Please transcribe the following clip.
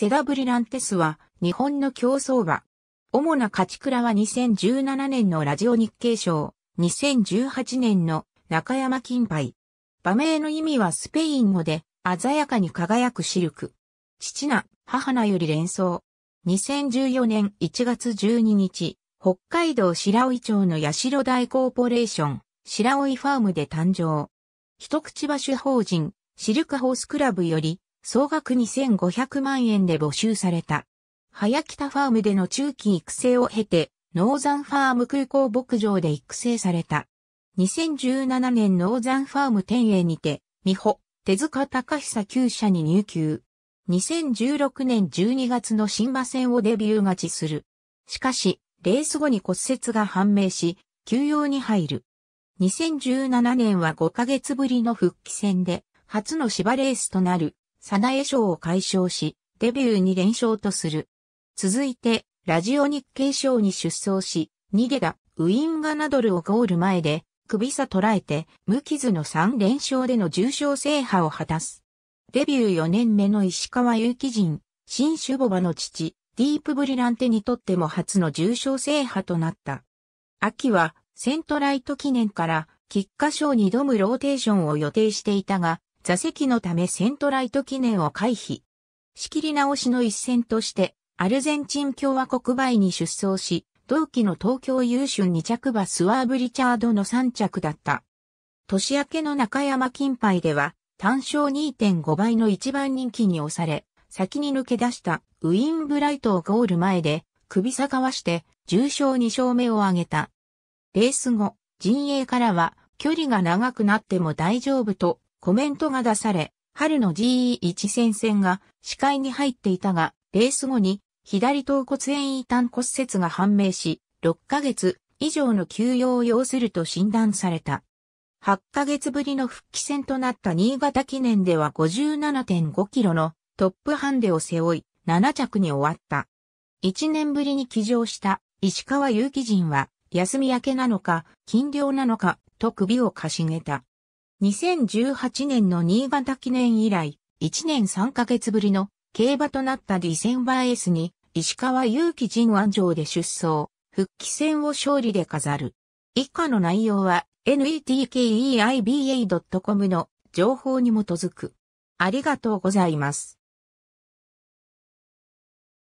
セダブリランテスは日本の競争馬。主な勝ち倉は2017年のラジオ日経賞、2018年の中山金杯。馬名の意味はスペイン語で鮮やかに輝くシルク。父な、母なより連想。2014年1月12日、北海道白老町の代大コーポレーション、白老ファームで誕生。一口場主法人、シルクホースクラブより、総額2500万円で募集された。早北ファームでの中期育成を経て、ノーザンファーム空港牧場で育成された。2017年ノーザンファーム天栄にて、美穂、手塚隆久厩舎に入級。2016年12月の新馬戦をデビュー勝ちする。しかし、レース後に骨折が判明し、休養に入る。2017年は5ヶ月ぶりの復帰戦で、初の芝レースとなるサナエ賞を解消し、デビューに連勝とする。続いて、ラジオ日経賞に出走し、逃げたウィンガナドルをゴール前で、首差捉えて、無傷の3連勝での重賞制覇を果たす。デビュー4年目の石川祐希人、新種護場の父、ディープブリランテにとっても初の重賞制覇となった。秋は、セントライト記念から、菊花賞に挑むローテーションを予定していたが、座席のためセントライト記念を回避。仕切り直しの一戦として、アルゼンチン共和国杯に出走し、同期の東京優秀2着馬スワーブ・リチャードの3着だった。年明けの中山金杯では、単勝2.5倍の一番人気に押され、先に抜け出したウィンブライトをゴール前で、首下かわして、重賞2勝目を挙げた。レース後、陣営からは、距離が長くなっても大丈夫と、コメントが出され、春の GE1 戦線が視界に入っていたが、レース後に左頭骨炎異端骨折が判明し、6ヶ月以上の休養を要すると診断された。8ヶ月ぶりの復帰戦となった新潟記念では57.5キロのトップハンデを背負い、7着に終わった。1年ぶりに騎乗した石川祐希人は、休み明けなのか、禁漁なのか、と首をかしげた。2018年の新潟記念以来、1年3ヶ月ぶりの競馬となったディセンバーエースに、石川祐希陣安城で出走、復帰戦を勝利で飾る。以下の内容は netkeiba.com の情報に基づく。ありがとうございます。